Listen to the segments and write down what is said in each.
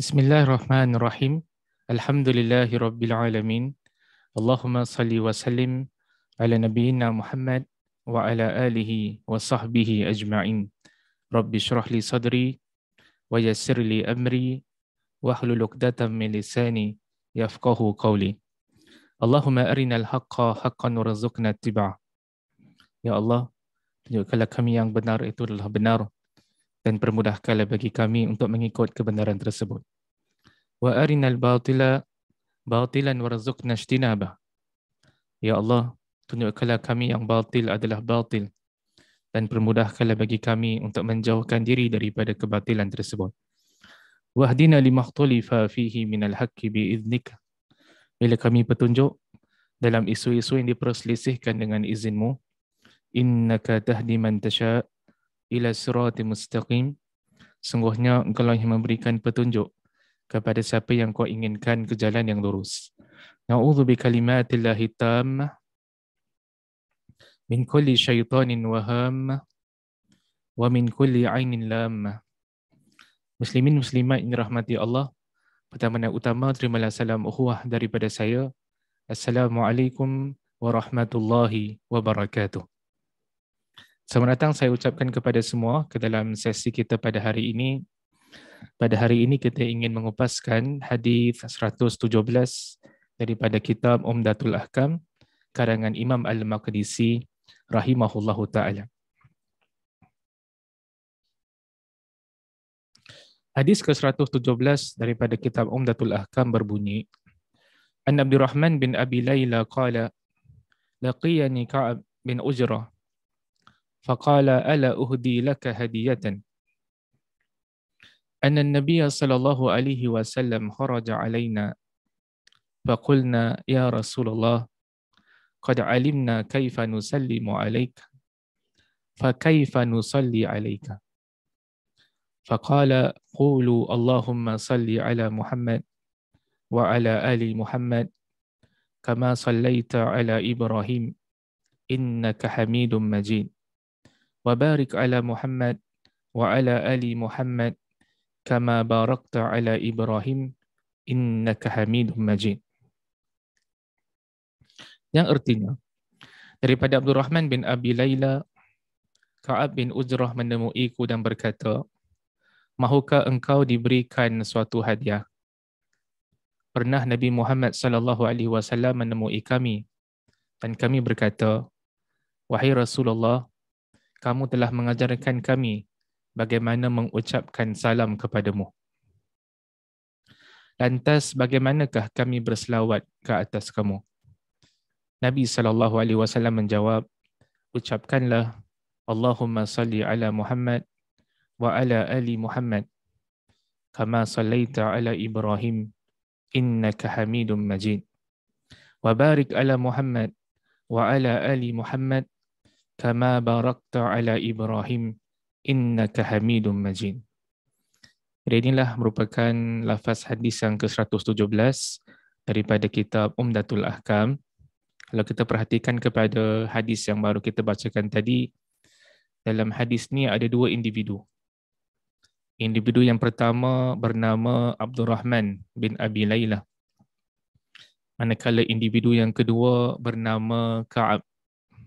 بسم الله الرحمن الرحيم الحمد لله رب العالمين اللهم صل وسلم على نبينا محمد وعلى آله وصحبه أجمعين رب اشرح لي صدري ويسر لي أمري واحلل عقدة من لساني يفقه قولي اللهم أرنا الحق حقا وارزقنا اتباعه يا الله tunjukkanlah kami yang benar itu adalah benar dan permudahkanlah bagi kami untuk mengikut kebenaran tersebut. Wa arinal batila batilan warzuqna ijtinaba. Ya Allah, tunjukkanlah kami yang batil adalah batil dan permudahkanlah bagi kami untuk menjauhkan diri daripada kebatilan tersebut. Wahdina limakhtulifa fihi min minal haqqi biiznika. Bila kami petunjuk dalam isu-isu yang diperselisihkan dengan izinmu, innaka tahdi man tasha' ila sirati mustaqim. Sungguhnya engkau lah yang memberikan petunjuk kepada siapa yang kau inginkan ke jalan yang lurus. Na'udhu bi kalimatillahi tamah min kulli syaitanin waham wa min kulli ainin lam. Muslimin muslimat yang rahmati Allah. Pertama dan utama, terimalah salam uhuah daripada saya. Assalamualaikum warahmatullahi wabarakatuh. Selamat datang saya ucapkan kepada semua ke dalam sesi kita pada hari ini. Pada hari ini kita ingin mengupaskan hadis 117 daripada kitab Umdatul Ahkam karangan Imam Al-Maqdisi rahimahullahu taala. Hadis ke-117 daripada kitab Umdatul Ahkam berbunyi An Nabi Abdurrahman bin Abi Layla qala laqiyani Ka'ab bin Ujrah فقال ألا أهدي لك هدية أن النبي صلى الله عليه وسلم خرج علينا فقلنا يا رسول الله قد علمنا كيف نسلم عليك فكيف نصلي عليك فقال قولوا اللهم صل على محمد وعلى آل محمد كما صليت على إبراهيم إنك حميد مجيد وبارك على محمد وعلى آل محمد كما باركت على إبراهيم إنك حميد مجيد Yang artinya, daripada Abdul Rahman bin Abi Layla, Ka'ab bin Ujrah menemuiku dan berkata, Mahukah engkau diberikan suatu hadiah? Pernah Nabi Muhammad sallallahu alaihi wasallam menemui kami dan kami berkata, Wahai Rasulullah, kamu telah mengajarkan kami bagaimana mengucapkan salam kepadamu. Lantas bagaimanakah kami berselawat ke atas kamu? Nabi sallallahu alaihi wasallam menjawab, ucapkanlah Allahumma salli ala Muhammad wa ala ali Muhammad kama sallaita ala Ibrahim innaka Hamidum Majid. Wa barik ala Muhammad wa ala ali Muhammad كما Barakta على Ibrahim إنك حميد مجيد Jadi inilah merupakan lafaz hadis yang ke-117 daripada kitab Umdatul Ahkam. Kalau kita perhatikan kepada hadis yang baru kita bacakan tadi, dalam hadis ni ada dua individu. Individu yang pertama bernama Abdul Rahman bin Abi Layla. Manakala individu yang kedua bernama Ka'ab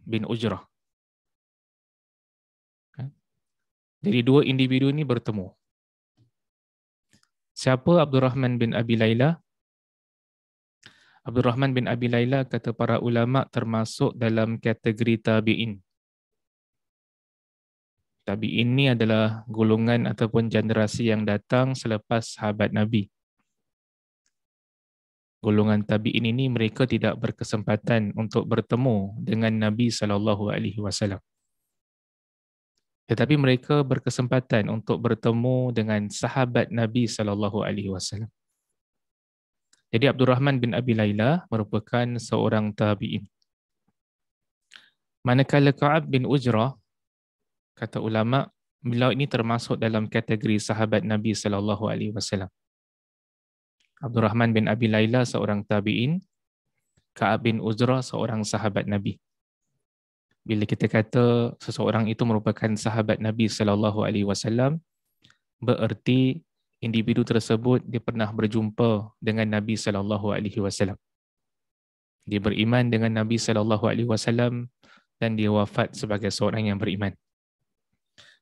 bin Ujrah. Jadi dua individu ini bertemu. Siapa Abdul Rahman bin Abi Laila? Abdul Rahman bin Abi Laila kata para ulama termasuk dalam kategori tabi'in. Tabi'in ini adalah golongan ataupun generasi yang datang selepas sahabat Nabi. Golongan tabi'in ini mereka tidak berkesempatan untuk bertemu dengan Nabi sallallahu alaihi wasallam tetapi mereka berkesempatan untuk bertemu dengan sahabat Nabi sallallahu alaihi wasallam. Jadi Abdul Rahman bin Abi Laila merupakan seorang tabi'in. Manakala Ka'ab bin Ujrah kata ulama beliau ini termasuk dalam kategori sahabat Nabi sallallahu alaihi wasallam. Abdul Rahman bin Abi Laila seorang tabi'in, Ka'ab bin Ujrah seorang sahabat Nabi bila kita kata seseorang itu merupakan sahabat Nabi sallallahu alaihi wasallam bererti individu tersebut dia pernah berjumpa dengan Nabi sallallahu alaihi wasallam dia beriman dengan Nabi sallallahu alaihi wasallam dan dia wafat sebagai seorang yang beriman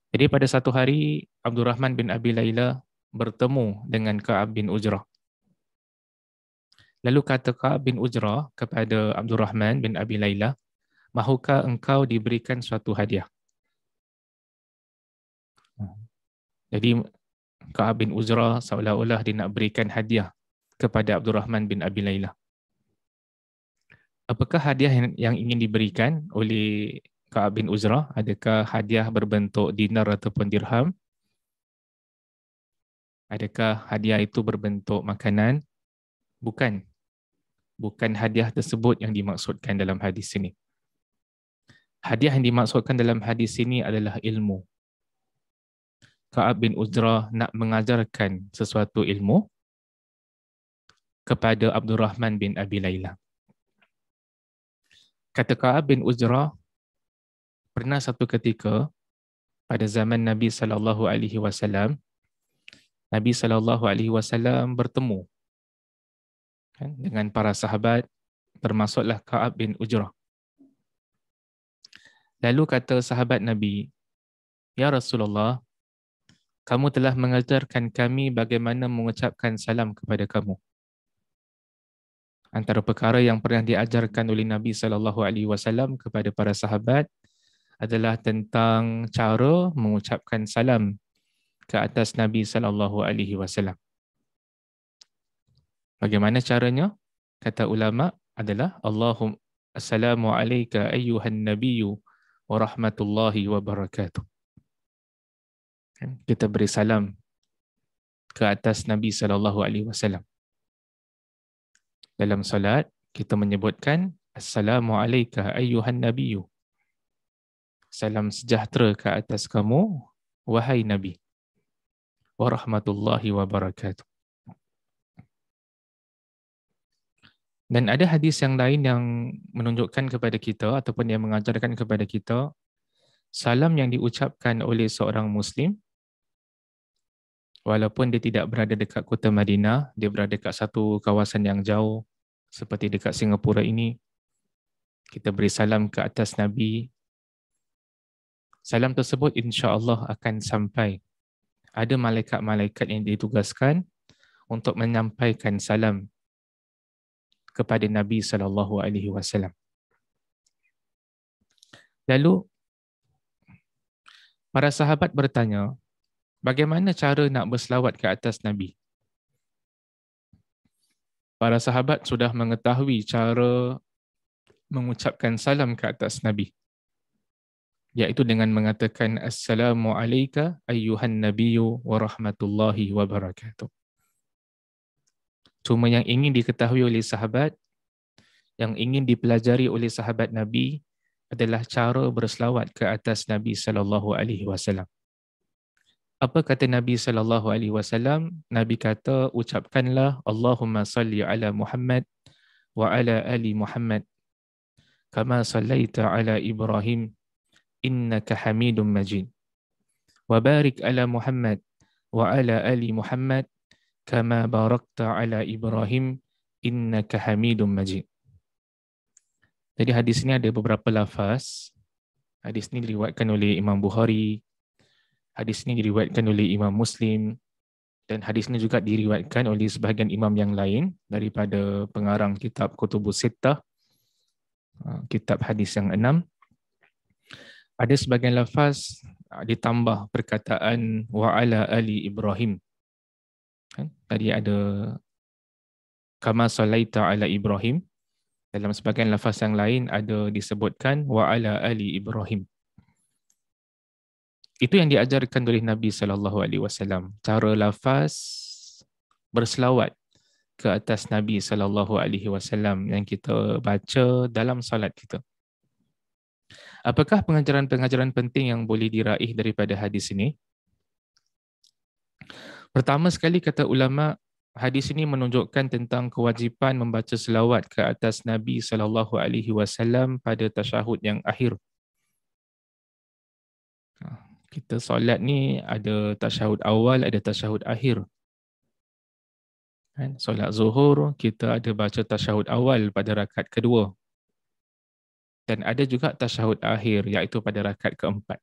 jadi pada satu hari Abdul Rahman bin Abi Laila bertemu dengan Ka'ab bin Ujrah Lalu kata Ka'ab bin Ujrah kepada Abdul Rahman bin Abi Laila, mahukah engkau diberikan suatu hadiah? Jadi Ka'ab bin Uzra seolah-olah dia nak berikan hadiah kepada Abdul Rahman bin Abi Layla. Apakah hadiah yang ingin diberikan oleh Ka'ab bin Uzra? Adakah hadiah berbentuk dinar ataupun dirham? Adakah hadiah itu berbentuk makanan? Bukan. Bukan hadiah tersebut yang dimaksudkan dalam hadis ini. Hadiah yang dimaksudkan dalam hadis ini adalah ilmu. Ka'ab bin Uzra nak mengajarkan sesuatu ilmu kepada Abdul Rahman bin Abi Layla. Kata Ka'ab bin Uzra, pernah satu ketika pada zaman Nabi sallallahu alaihi wasallam Nabi sallallahu alaihi wasallam bertemu kan, dengan para sahabat termasuklah Ka'ab bin Ujrah. Lalu kata sahabat Nabi, Ya Rasulullah, kamu telah mengajarkan kami bagaimana mengucapkan salam kepada kamu. Antara perkara yang pernah diajarkan oleh Nabi sallallahu alaihi wasallam kepada para sahabat adalah tentang cara mengucapkan salam ke atas Nabi sallallahu alaihi wasallam. Bagaimana caranya? Kata ulama adalah Allahumma assalamu alayka ayyuhan nabiyyu warahmatullahi wabarakatuh. Kan? Kita beri salam ke atas Nabi sallallahu alaihi wasallam. Dalam solat kita menyebutkan assalamu alayka ayuhan nabiyyu. Salam sejahtera ke atas kamu wahai nabi. Warahmatullahi wabarakatuh. Dan ada hadis yang lain yang menunjukkan kepada kita ataupun yang mengajarkan kepada kita salam yang diucapkan oleh seorang Muslim walaupun dia tidak berada dekat kota Madinah, dia berada dekat satu kawasan yang jauh seperti dekat Singapura ini. Kita beri salam ke atas Nabi. Salam tersebut insya Allah akan sampai. Ada malaikat-malaikat yang ditugaskan untuk menyampaikan salam kepada Nabi sallallahu alaihi wasallam. Lalu para sahabat bertanya, bagaimana cara nak berselawat ke atas Nabi? Para sahabat sudah mengetahui cara mengucapkan salam ke atas Nabi. Iaitu dengan mengatakan Assalamualaikum ayyuhan nabiyyu wa rahmatullahi wa barakatuh. Cuma yang ingin diketahui oleh sahabat, yang ingin dipelajari oleh sahabat Nabi adalah cara berselawat ke atas Nabi sallallahu alaihi wasallam. Apa kata Nabi sallallahu alaihi wasallam? Nabi kata ucapkanlah Allahumma salli ala Muhammad wa ala ali Muhammad kama sallaita ala Ibrahim innaka Hamidum Majid. Wa barik ala Muhammad wa ala ali Muhammad كما باركت على إبراهيم إنك حميد مجيد Jadi hadis ini ada beberapa lafaz. Hadis ini diriwayatkan oleh Imam Bukhari. Hadis ini diriwayatkan oleh Imam Muslim. Dan hadis ini juga diriwayatkan oleh sebahagian imam yang lain daripada pengarang kitab Kutubus Sittah, uh, kitab hadis yang enam. Ada sebahagian lafaz uh, ditambah perkataan wa ala ali Ibrahim Kan? Tadi ada kama salaita ala Ibrahim. Dalam sebagian lafaz yang lain ada disebutkan wa ala ali Ibrahim. Itu yang diajarkan oleh Nabi saw Cara lafaz berselawat ke atas Nabi saw yang kita baca dalam solat kita. Apakah pengajaran-pengajaran penting yang boleh diraih daripada hadis ini? Pertama sekali kata ulama hadis ini menunjukkan tentang kewajipan membaca selawat ke atas Nabi sallallahu alaihi wasallam pada tasyahud yang akhir. Ha, kita solat ni ada tasyahud awal, ada tasyahud akhir. Kan? Solat zuhur, kita ada baca tasyahud awal pada rakaat kedua. Dan ada juga tasyahud akhir, iaitu pada rakaat keempat.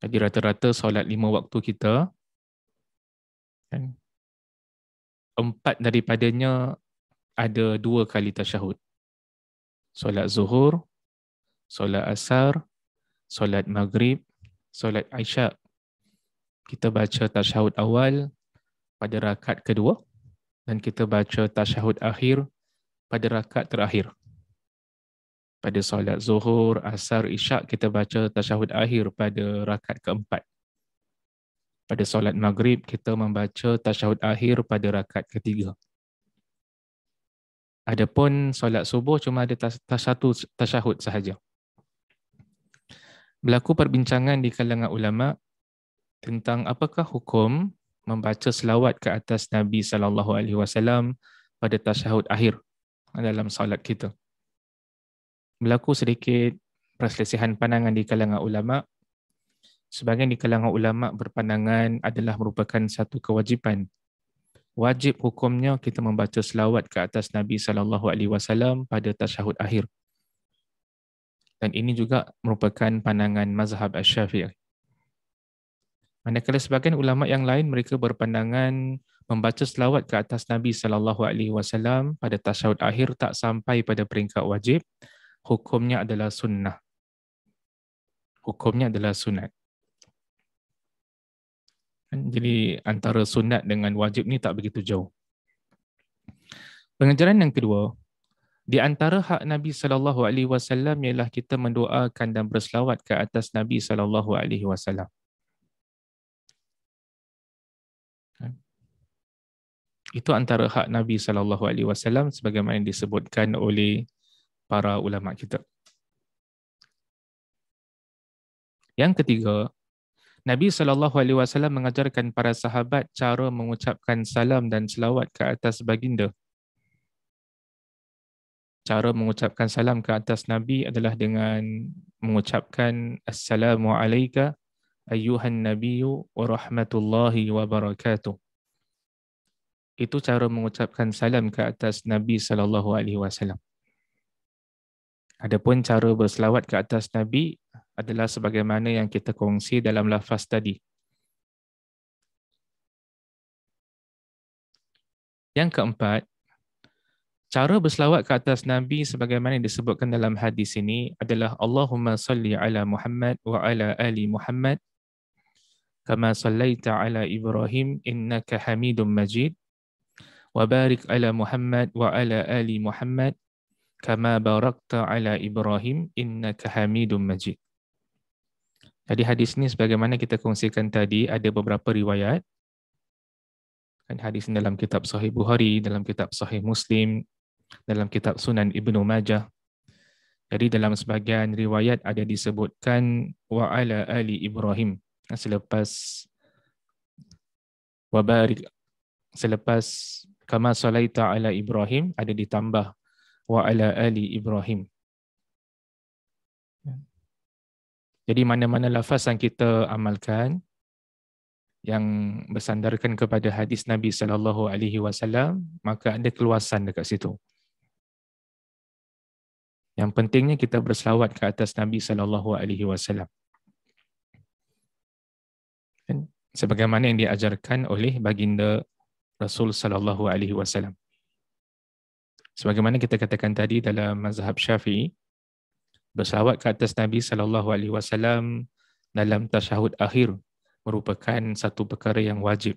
Jadi rata-rata solat lima waktu kita, kan? empat daripadanya ada dua kali tasyahud. Solat zuhur, solat asar, solat maghrib, solat isyak. Kita baca tasyahud awal pada rakat kedua dan kita baca tasyahud akhir pada rakat terakhir. Pada solat zuhur, asar, isyak kita baca tasyahud akhir pada rakat keempat pada solat maghrib kita membaca tasyahud akhir pada rakaat ketiga. Adapun solat subuh cuma ada satu tasyahud sahaja. Berlaku perbincangan di kalangan ulama tentang apakah hukum membaca selawat ke atas Nabi sallallahu alaihi wasallam pada tasyahud akhir dalam solat kita. Berlaku sedikit perselisihan pandangan di kalangan ulama sebagian di kalangan ulama berpandangan adalah merupakan satu kewajipan. Wajib hukumnya kita membaca selawat ke atas Nabi sallallahu alaihi wasallam pada tasyahud akhir. Dan ini juga merupakan pandangan mazhab Asy-Syafi'i. Manakala sebagian ulama yang lain mereka berpandangan membaca selawat ke atas Nabi sallallahu alaihi wasallam pada tasyahud akhir tak sampai pada peringkat wajib, hukumnya adalah sunnah. Hukumnya adalah sunat. Kan? Jadi antara sunat dengan wajib ni tak begitu jauh. Pengajaran yang kedua, di antara hak Nabi sallallahu alaihi wasallam ialah kita mendoakan dan berselawat ke atas Nabi sallallahu alaihi wasallam. Kan? Itu antara hak Nabi sallallahu alaihi wasallam sebagaimana disebutkan oleh para ulama kita. Yang ketiga, Nabi sallallahu alaihi wasallam mengajarkan para sahabat cara mengucapkan salam dan selawat ke atas baginda. Cara mengucapkan salam ke atas Nabi adalah dengan mengucapkan assalamu alayka ayuhan nabiyyu wa rahmatullahi wa barakatuh. Itu cara mengucapkan salam ke atas Nabi sallallahu alaihi wasallam. Adapun cara berselawat ke atas Nabi adalah sebagaimana yang kita kongsi dalam lafaz tadi. Yang keempat, cara berselawat ke atas Nabi sebagaimana disebutkan dalam hadis ini adalah Allahumma salli ala Muhammad wa ala ali Muhammad kama sallaita ala Ibrahim innaka hamidun majid wa barik ala Muhammad wa ala ali Muhammad kama barakta ala Ibrahim innaka hamidun majid. Jadi hadis ini sebagaimana kita kongsikan tadi ada beberapa riwayat. Kan hadis ini dalam kitab Sahih Bukhari, dalam kitab Sahih Muslim, dalam kitab Sunan Ibnu Majah. Jadi dalam sebahagian riwayat ada disebutkan wa ala ali Ibrahim selepas wa barik selepas kama salaita ala Ibrahim ada ditambah wa ala ali Ibrahim Jadi mana-mana lafaz yang kita amalkan yang bersandarkan kepada hadis Nabi sallallahu alaihi wasallam maka ada keluasan dekat situ. Yang pentingnya kita berselawat ke atas Nabi sallallahu alaihi wasallam. Sebagaimana yang diajarkan oleh baginda Rasul sallallahu alaihi wasallam. Sebagaimana kita katakan tadi dalam mazhab Syafi'i berselawat ke atas Nabi sallallahu alaihi wasallam dalam tasyahud akhir merupakan satu perkara yang wajib.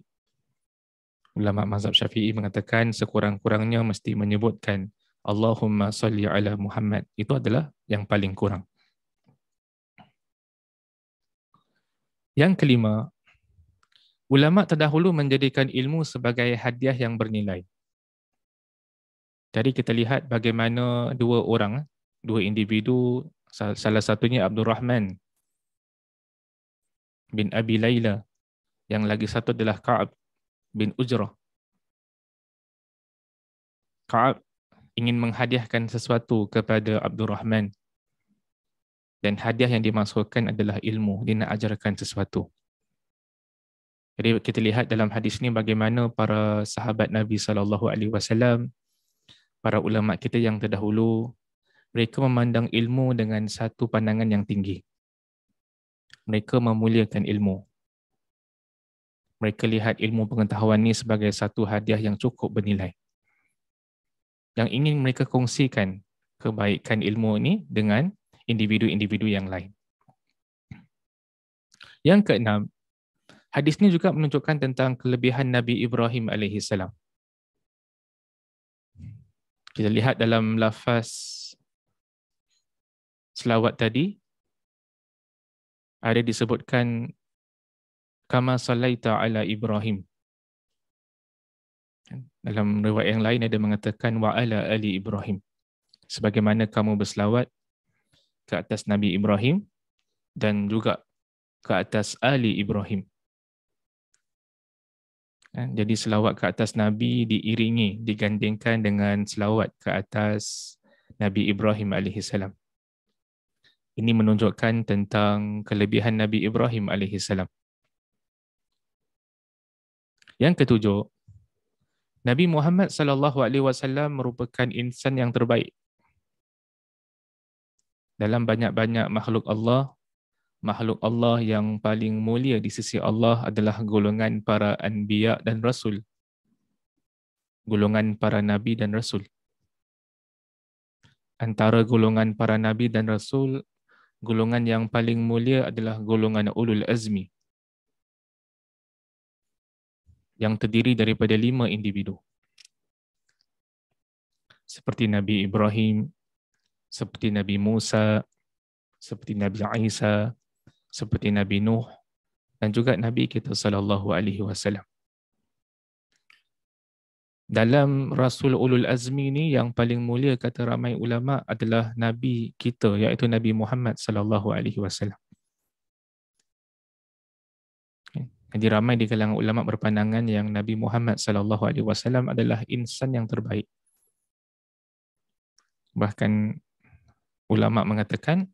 Ulama mazhab Syafi'i mengatakan sekurang-kurangnya mesti menyebutkan Allahumma salli ala Muhammad. Itu adalah yang paling kurang. Yang kelima, ulama terdahulu menjadikan ilmu sebagai hadiah yang bernilai. Jadi kita lihat bagaimana dua orang, dua individu salah satunya Abdul Rahman bin Abi Layla yang lagi satu adalah Ka'ab bin Ujrah Ka'ab ingin menghadiahkan sesuatu kepada Abdul Rahman dan hadiah yang dimaksudkan adalah ilmu dia nak ajarkan sesuatu jadi kita lihat dalam hadis ini bagaimana para sahabat Nabi sallallahu alaihi wasallam para ulama kita yang terdahulu mereka memandang ilmu dengan satu pandangan yang tinggi. Mereka memuliakan ilmu. Mereka lihat ilmu pengetahuan ini sebagai satu hadiah yang cukup bernilai. Yang ingin mereka kongsikan kebaikan ilmu ini dengan individu-individu yang lain. Yang keenam, hadis ini juga menunjukkan tentang kelebihan Nabi Ibrahim alaihissalam. Kita lihat dalam lafaz selawat tadi ada disebutkan kama salaita ala ibrahim dalam riwayat yang lain ada mengatakan wa ala ali ibrahim sebagaimana kamu berselawat ke atas nabi ibrahim dan juga ke atas ali ibrahim eh, jadi selawat ke atas nabi diiringi digandingkan dengan selawat ke atas nabi ibrahim alaihi salam ini menunjukkan tentang kelebihan Nabi Ibrahim AS. Yang ketujuh, Nabi Muhammad sallallahu alaihi wasallam merupakan insan yang terbaik. Dalam banyak-banyak makhluk Allah, makhluk Allah yang paling mulia di sisi Allah adalah golongan para anbiya dan rasul. Golongan para nabi dan rasul. Antara golongan para nabi dan rasul golongan yang paling mulia adalah golongan ulul azmi yang terdiri daripada lima individu seperti Nabi Ibrahim, seperti Nabi Musa, seperti Nabi Isa, seperti Nabi Nuh dan juga Nabi kita sallallahu alaihi wasallam dalam Rasul Ulul Azmi ni yang paling mulia kata ramai ulama adalah nabi kita iaitu Nabi Muhammad sallallahu alaihi wasallam. Jadi ramai di kalangan ulama berpandangan yang Nabi Muhammad sallallahu alaihi wasallam adalah insan yang terbaik. Bahkan ulama mengatakan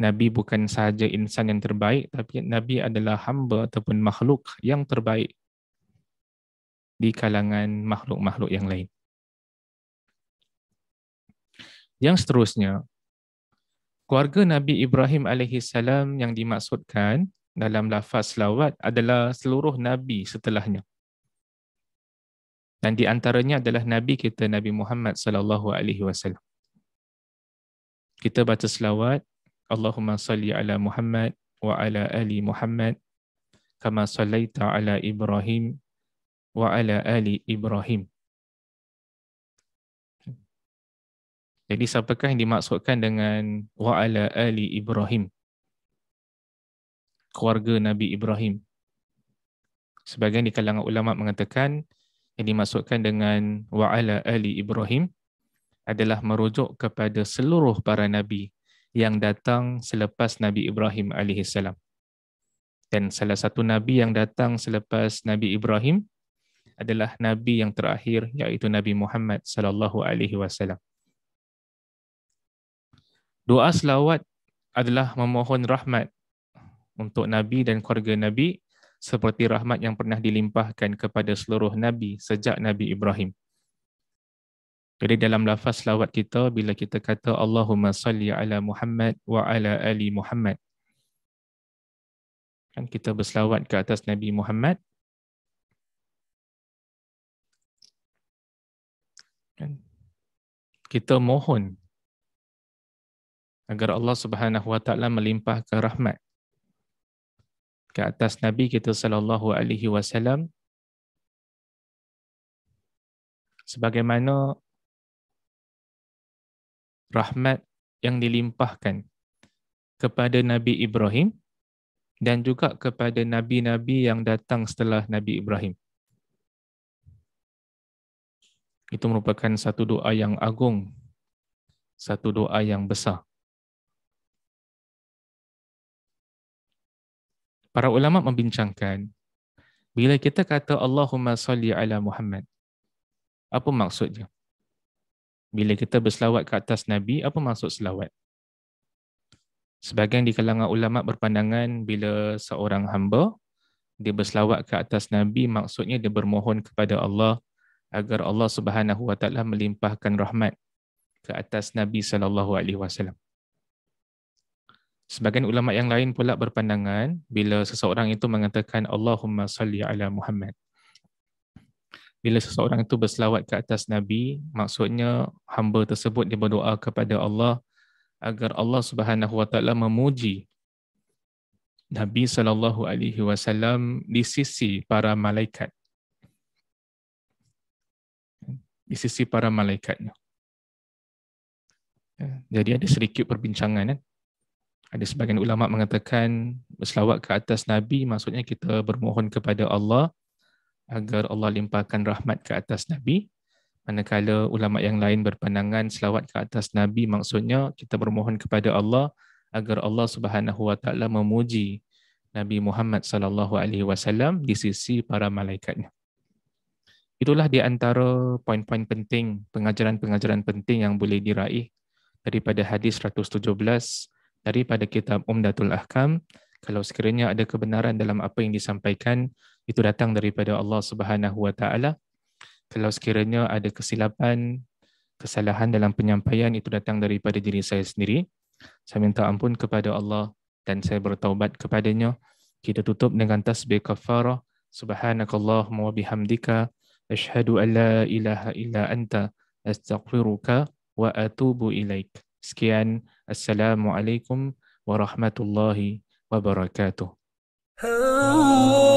Nabi bukan sahaja insan yang terbaik tapi Nabi adalah hamba ataupun makhluk yang terbaik di kalangan makhluk-makhluk yang lain. Yang seterusnya, keluarga Nabi Ibrahim alaihi salam yang dimaksudkan dalam lafaz selawat adalah seluruh nabi setelahnya. Dan di antaranya adalah nabi kita Nabi Muhammad sallallahu alaihi wasallam. Kita baca selawat Allahumma salli ala Muhammad wa ala ali Muhammad kama sallaita ala Ibrahim wa ala ali Ibrahim. Jadi siapakah yang dimaksudkan dengan wa ala ali Ibrahim? Keluarga Nabi Ibrahim. Sebagian di kalangan ulama mengatakan yang dimaksudkan dengan wa ala ali Ibrahim adalah merujuk kepada seluruh para nabi yang datang selepas Nabi Ibrahim alaihissalam. Dan salah satu nabi yang datang selepas Nabi Ibrahim adalah nabi yang terakhir iaitu Nabi Muhammad sallallahu alaihi wasallam. Doa selawat adalah memohon rahmat untuk nabi dan keluarga nabi seperti rahmat yang pernah dilimpahkan kepada seluruh nabi sejak Nabi Ibrahim. Jadi dalam lafaz selawat kita bila kita kata Allahumma salli ala Muhammad wa ala ali Muhammad kan kita berselawat ke atas Nabi Muhammad Kita mohon agar Allah Subhanahu Wa Taala melimpahkan rahmat ke atas Nabi kita sallallahu alaihi wasallam sebagaimana rahmat yang dilimpahkan kepada Nabi Ibrahim dan juga kepada nabi-nabi yang datang setelah Nabi Ibrahim. itu merupakan satu doa yang agung, satu doa yang besar. Para ulama membincangkan, bila kita kata Allahumma salli ala Muhammad, apa maksudnya? Bila kita berselawat ke atas Nabi, apa maksud selawat? Sebagian di kalangan ulama berpandangan bila seorang hamba dia berselawat ke atas Nabi maksudnya dia bermohon kepada Allah agar Allah Subhanahu wa taala melimpahkan rahmat ke atas Nabi sallallahu alaihi wasallam. Sebagian ulama yang lain pula berpandangan bila seseorang itu mengatakan Allahumma salli ala Muhammad. Bila seseorang itu berselawat ke atas Nabi, maksudnya hamba tersebut dia berdoa kepada Allah agar Allah Subhanahu wa taala memuji Nabi sallallahu alaihi wasallam di sisi para malaikat. di sisi para malaikatnya. Ya, jadi ada sedikit perbincangan. Kan? Ada sebagian ulama mengatakan berselawat ke atas Nabi maksudnya kita bermohon kepada Allah agar Allah limpahkan rahmat ke atas Nabi. Manakala ulama yang lain berpandangan selawat ke atas Nabi maksudnya kita bermohon kepada Allah agar Allah Subhanahu wa taala memuji Nabi Muhammad sallallahu alaihi wasallam di sisi para malaikatnya itulah di antara poin-poin penting, pengajaran-pengajaran penting yang boleh diraih daripada hadis 117 daripada kitab Umdatul Ahkam. Kalau sekiranya ada kebenaran dalam apa yang disampaikan, itu datang daripada Allah Subhanahu Kalau sekiranya ada kesilapan, kesalahan dalam penyampaian, itu datang daripada diri saya sendiri. Saya minta ampun kepada Allah dan saya bertaubat kepadanya. Kita tutup dengan tasbih kafarah. Subhanakallahumma wabihamdika. أشهد أن لا إله إلا أنت أستغفرك وأتوب إليك سكيان السلام عليكم ورحمة الله وبركاته آه.